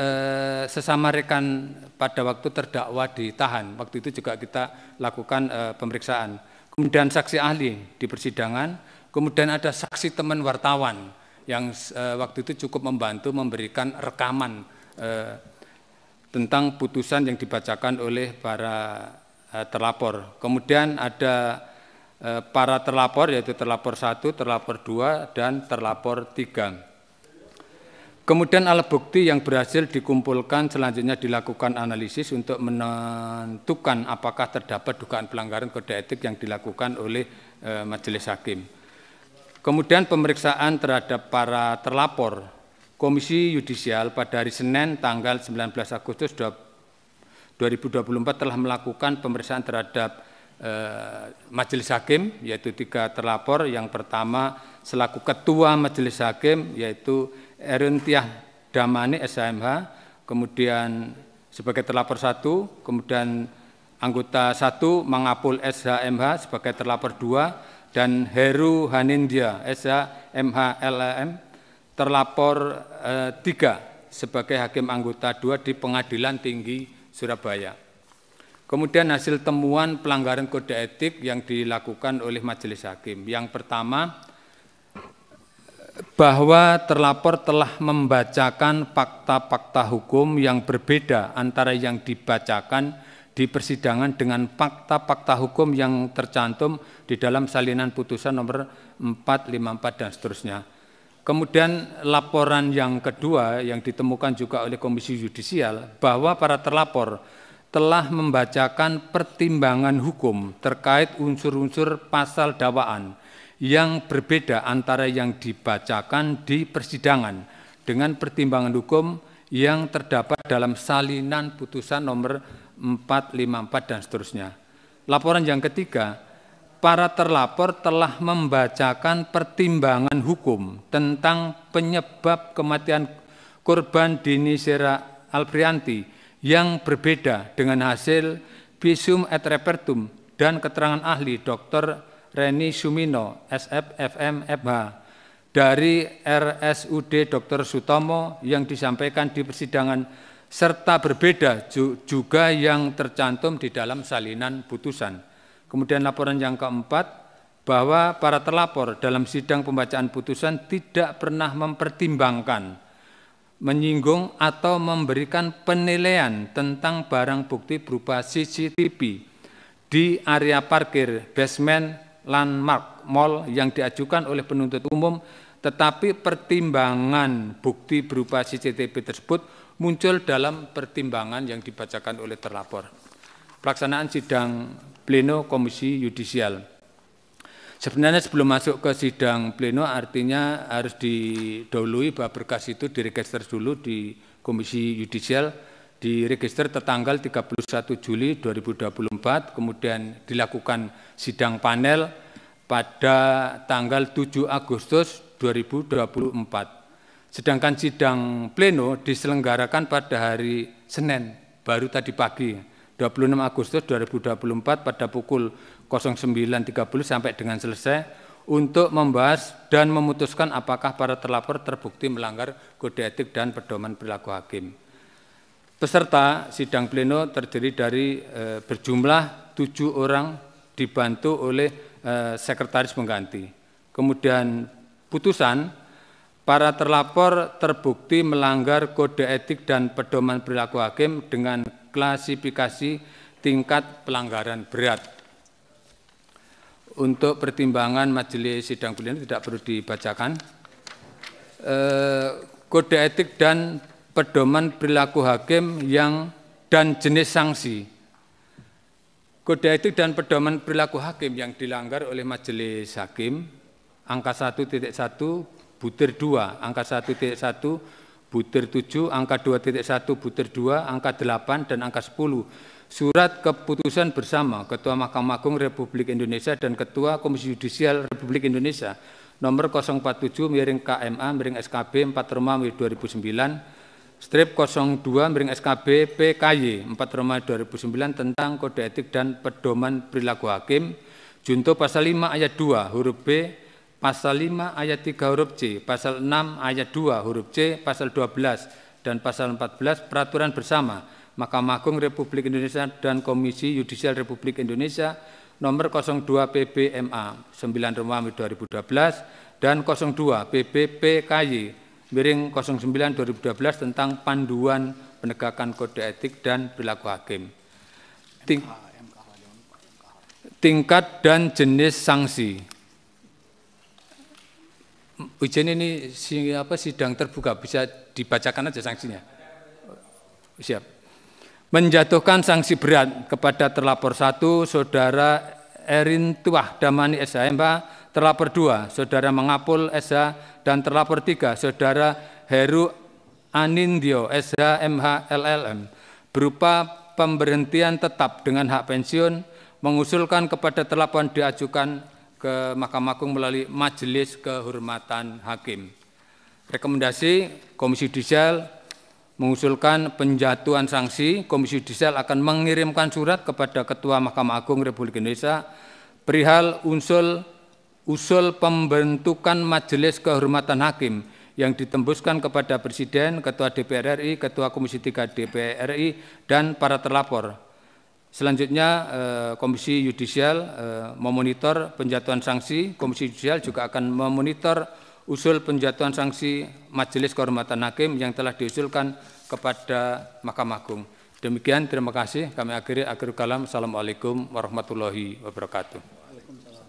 Eh, sesama rekan pada waktu terdakwa ditahan. Waktu itu juga kita lakukan eh, pemeriksaan. Kemudian saksi ahli di persidangan, kemudian ada saksi teman wartawan yang eh, waktu itu cukup membantu memberikan rekaman tentang putusan yang dibacakan oleh para terlapor. Kemudian ada para terlapor yaitu terlapor satu terlapor dua dan terlapor tiga Kemudian alat bukti yang berhasil dikumpulkan selanjutnya dilakukan analisis untuk menentukan apakah terdapat dugaan pelanggaran kode etik yang dilakukan oleh e, majelis hakim. Kemudian pemeriksaan terhadap para terlapor Komisi Yudisial pada hari Senin tanggal 19 Agustus 2024 telah melakukan pemeriksaan terhadap e, majelis hakim yaitu tiga terlapor yang pertama selaku ketua majelis hakim yaitu Erin Tiah Damani SHMH, kemudian sebagai terlapor satu, kemudian anggota satu Mangapul SHMH sebagai terlapor dua, dan Heru Hanindya SHMHLM terlapor eh, tiga sebagai hakim anggota dua di Pengadilan Tinggi Surabaya. Kemudian hasil temuan pelanggaran kode etik yang dilakukan oleh majelis hakim. Yang pertama, bahwa terlapor telah membacakan fakta-fakta hukum yang berbeda antara yang dibacakan di persidangan dengan fakta-fakta hukum yang tercantum di dalam salinan putusan nomor 454 dan seterusnya. Kemudian laporan yang kedua yang ditemukan juga oleh Komisi Yudisial bahwa para terlapor telah membacakan pertimbangan hukum terkait unsur-unsur pasal dawaan yang berbeda antara yang dibacakan di persidangan dengan pertimbangan hukum yang terdapat dalam salinan putusan nomor 454 dan seterusnya. Laporan yang ketiga, para terlapor telah membacakan pertimbangan hukum tentang penyebab kematian korban Dini Sera Alprianti yang berbeda dengan hasil visum et repertum dan keterangan ahli Dr. Reni Sumino, SF FH dari RSUD Dr. Sutomo yang disampaikan di persidangan serta berbeda juga yang tercantum di dalam salinan putusan. Kemudian laporan yang keempat bahwa para terlapor dalam sidang pembacaan putusan tidak pernah mempertimbangkan menyinggung atau memberikan penilaian tentang barang bukti berupa CCTV di area parkir basement landmark mall yang diajukan oleh penuntut umum tetapi pertimbangan bukti berupa CCTV tersebut muncul dalam pertimbangan yang dibacakan oleh terlapor. Pelaksanaan sidang pleno Komisi Yudisial. Sebenarnya sebelum masuk ke sidang pleno artinya harus didahului bahwa berkas itu diregister dulu di Komisi Yudisial di register tertanggal 31 Juli 2024, kemudian dilakukan sidang panel pada tanggal 7 Agustus 2024. Sedangkan sidang pleno diselenggarakan pada hari Senin, baru tadi pagi, 26 Agustus 2024 pada pukul 09.30 sampai dengan selesai untuk membahas dan memutuskan apakah para terlapor terbukti melanggar kode etik dan pedoman perilaku hakim. Peserta sidang pleno terdiri dari e, berjumlah tujuh orang dibantu oleh e, sekretaris pengganti. Kemudian putusan para terlapor terbukti melanggar kode etik dan pedoman perilaku hakim dengan klasifikasi tingkat pelanggaran berat. Untuk pertimbangan majelis sidang pleno tidak perlu dibacakan. E, kode etik dan pedoman perilaku hakim yang dan jenis sanksi. Kode etik dan pedoman perilaku hakim yang dilanggar oleh majelis hakim angka 1.1 butir 2, angka 1.1 butir 7, angka 2.1 butir 2, angka 8 dan angka 10 Surat keputusan bersama Ketua Mahkamah Agung Republik Indonesia dan Ketua Komisi Yudisial Republik Indonesia nomor 047 miring KMA miring SKB 4 Romawi 2009 strip 02 miring SKB PKY 4 Roma 2009 tentang kode etik dan pedoman perilaku hakim junto pasal 5 ayat 2 huruf B pasal 5 ayat 3 huruf C pasal 6 ayat 2 huruf C pasal 12 dan pasal 14 peraturan bersama Mahkamah Agung Republik Indonesia dan Komisi Yudisial Republik Indonesia nomor 02 PBMA 9 Romawi 2012 dan 02 PBPKY miring 09 2012 tentang panduan penegakan kode etik dan perilaku hakim. Ting tingkat dan jenis sanksi. Ujian ini si, apa, sidang terbuka, bisa dibacakan aja sanksinya. Siap. Menjatuhkan sanksi berat kepada terlapor satu saudara Erin Tuah Damani SHM, Pak, Terlapor dua, Saudara Mengapul SH dan terlapor tiga, Saudara Heru Anindio SH MH LLM berupa pemberhentian tetap dengan hak pensiun mengusulkan kepada terlapor diajukan ke Mahkamah Agung melalui Majelis Kehormatan Hakim. Rekomendasi Komisi Yudisial mengusulkan penjatuhan sanksi, Komisi Yudisial akan mengirimkan surat kepada Ketua Mahkamah Agung Republik Indonesia perihal unsur usul pembentukan Majelis Kehormatan Hakim yang ditembuskan kepada Presiden, Ketua DPR RI, Ketua Komisi 3 DPR RI, dan para terlapor. Selanjutnya eh, Komisi Yudisial eh, memonitor penjatuhan sanksi, Komisi Yudisial juga akan memonitor usul penjatuhan sanksi Majelis Kehormatan Hakim yang telah diusulkan kepada Mahkamah Agung. Demikian, terima kasih. Kami akhiri akhir kalam. Assalamualaikum warahmatullahi wabarakatuh.